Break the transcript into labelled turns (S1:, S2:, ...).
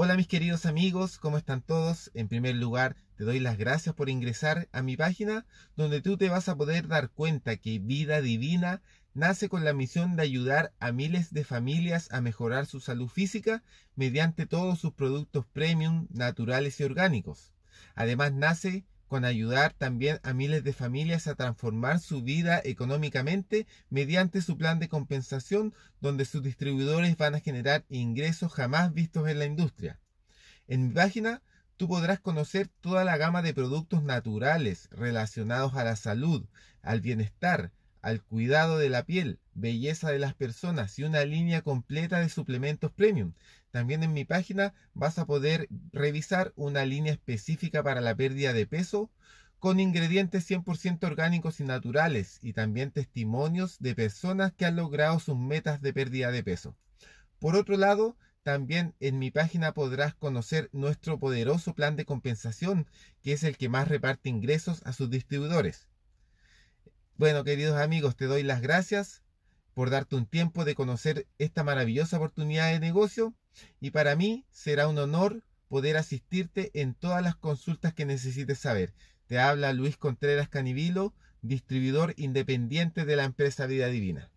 S1: Hola mis queridos amigos, ¿cómo están todos? En primer lugar, te doy las gracias por ingresar a mi página donde tú te vas a poder dar cuenta que Vida Divina nace con la misión de ayudar a miles de familias a mejorar su salud física mediante todos sus productos premium, naturales y orgánicos. Además nace con ayudar también a miles de familias a transformar su vida económicamente mediante su plan de compensación donde sus distribuidores van a generar ingresos jamás vistos en la industria. En mi página tú podrás conocer toda la gama de productos naturales relacionados a la salud, al bienestar, al cuidado de la piel, belleza de las personas y una línea completa de suplementos premium. También en mi página vas a poder revisar una línea específica para la pérdida de peso con ingredientes 100% orgánicos y naturales y también testimonios de personas que han logrado sus metas de pérdida de peso. Por otro lado, también en mi página podrás conocer nuestro poderoso plan de compensación, que es el que más reparte ingresos a sus distribuidores. Bueno, queridos amigos, te doy las gracias por darte un tiempo de conocer esta maravillosa oportunidad de negocio y para mí será un honor poder asistirte en todas las consultas que necesites saber. Te habla Luis Contreras Canivilo, distribuidor independiente de la empresa Vida Divina.